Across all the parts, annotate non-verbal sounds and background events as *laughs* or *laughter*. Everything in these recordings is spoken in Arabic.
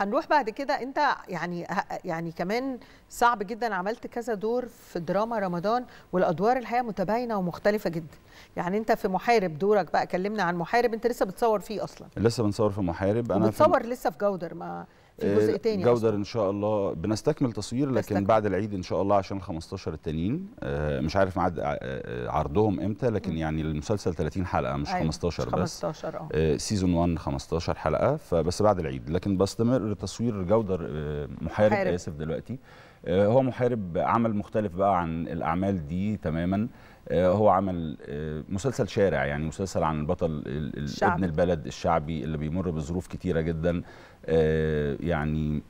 هنروح بعد كده انت يعني يعني كمان صعب جدا عملت كذا دور في دراما رمضان والادوار الحقيقه متباينه ومختلفه جدا يعني انت في محارب دورك بقى كلمنا عن محارب انت لسه بتصور فيه اصلا لسه بنصور في محارب انا بتصور في... لسه في جودر ما في جزء آه، تاني جودر ان شاء الله بنستكمل تصوير لكن أستكمل. بعد العيد ان شاء الله عشان ال 15 التانيين آه، مش عارف ميعاد آه، عرضهم امتى لكن م. يعني المسلسل 30 حلقه مش أيوة. 15 بس 15 اه سيزون 1 15 حلقه فبس بعد العيد لكن بستمر تصوير جودر محارب. اسف دلوقتي هو محارب عمل مختلف بقى عن الاعمال دي تماما آه، هو عمل آه، مسلسل شارع يعني مسلسل عن البطل الشعب. ابن البلد الشعبي اللي بيمر بظروف كتيرة جدا آه، يعني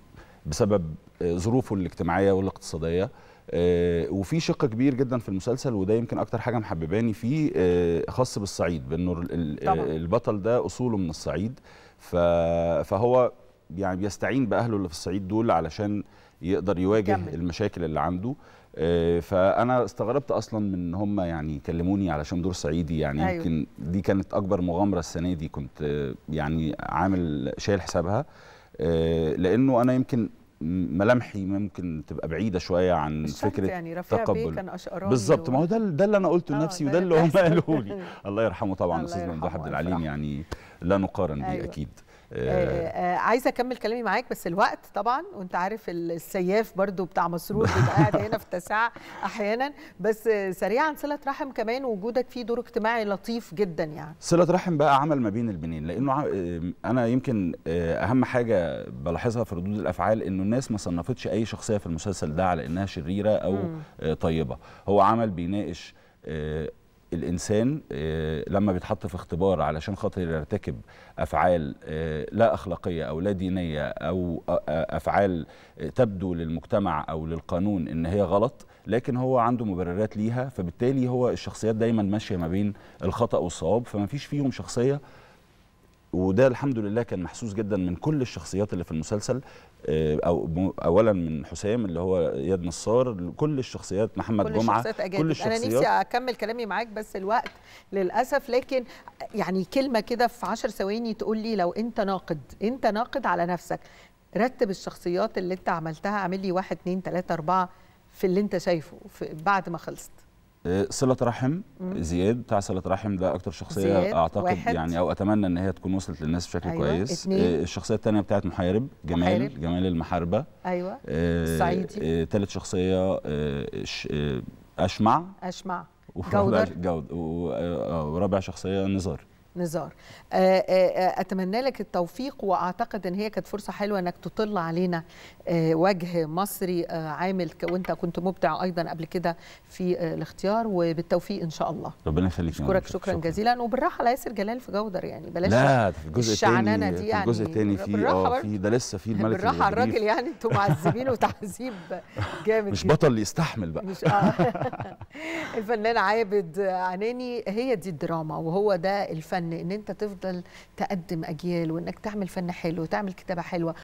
بسبب ظروفه الاجتماعية والاقتصادية وفي شق كبير جدا في المسلسل وده يمكن اكتر حاجه محبباني فيه خاص بالصعيد بانه البطل ده اصوله من الصعيد فهو يعني بيستعين باهله اللي في الصعيد دول علشان يقدر يواجه جميل. المشاكل اللي عنده آه، فانا استغربت اصلا من ان هم يعني كلموني علشان دور صعيدي يعني أيوه. يمكن دي كانت اكبر مغامره السنه دي كنت آه، يعني عامل شايل حسابها آه، لانه انا يمكن ملامحي ممكن تبقى بعيده شويه عن فكره يعني رفيع تقبل كان بالظبط ما هو ده ده اللي انا قلته لنفسي وده اللي هم قالوه لي *laughs* الله يرحمه طبعا *laughs* استاذ ممدوح عبد العليم يعني لا نقارن أيوة. بيه اكيد آه، آه، عايزه اكمل كلامي معاك بس الوقت طبعا وانت عارف السياف برضو بتاع مسرور بيبقى قاعد هنا في التسعة احيانا بس سريعا صله رحم كمان وجودك فيه دور اجتماعي لطيف جدا يعني صله رحم بقى عمل ما بين البنين لانه آه، انا يمكن اهم حاجه بلاحظها في ردود الافعال انه الناس ما صنفتش اي شخصيه في المسلسل ده على انها شريره او طيبه هو عمل بيناقش الانسان آه، لما بيتحط في اختبار علشان خاطر يرتكب افعال آه، لا اخلاقيه او لا دينيه او آه، افعال تبدو للمجتمع او للقانون ان هي غلط لكن هو عنده مبررات ليها فبالتالي هو الشخصيات دايما ماشيه ما بين الخطا والصواب فما فيش فيهم شخصيه وده الحمد لله كان محسوس جدا من كل الشخصيات اللي في المسلسل آه، او اولا من حسام اللي هو اياد نصار كل الشخصيات محمد كل جمعه الشخصيات كل الشخصيات انا نفسي اكمل كلامي معاك بس الوقت للاسف لكن يعني كلمه كده في 10 ثواني تقول لي لو انت ناقد انت ناقد على نفسك رتب الشخصيات اللي انت عملتها اعمل لي 1 2 3 4 في اللي انت شايفه بعد ما خلصت صله رحم زياد بتاع صله رحم ده اكتر شخصيه اعتقد واحد. يعني او اتمنى ان هي تكون وصلت للناس بشكل أيوة. كويس اتنين. آه، الشخصيه الثانيه بتاعت محارب جمال محارب. جمال المحاربه ايوه آه، الصعيدي ثالث آه، شخصيه اشمع اشمع جودر *laughs* جودر ورابع شخصيه نزار نزار آه، آه، آه، اتمنى لك التوفيق واعتقد ان هي كانت فرصه حلوه انك تطل علينا وجه مصري عامل وانت كنت مبدع ايضا قبل كده في الاختيار وبالتوفيق ان شاء الله ربنا يخليك اشكرك شكرا, شكرا جزيلا وبالراحه على ياسر جلال في جودر يعني بلاش لا في الجزء الثاني دي يعني الجزء الثاني في اه في ده لسه في الملك بالراحه على الراجل يعني انتوا معذبينه *laughs* تعذيب جامد مش بطل يستحمل بقى مش آه *laughs* الفنان عابد عناني هي دي الدراما وهو ده الفن الفن ان انت تفضل تقدم اجيال وانك تعمل فن حلو وتعمل كتابه حلوه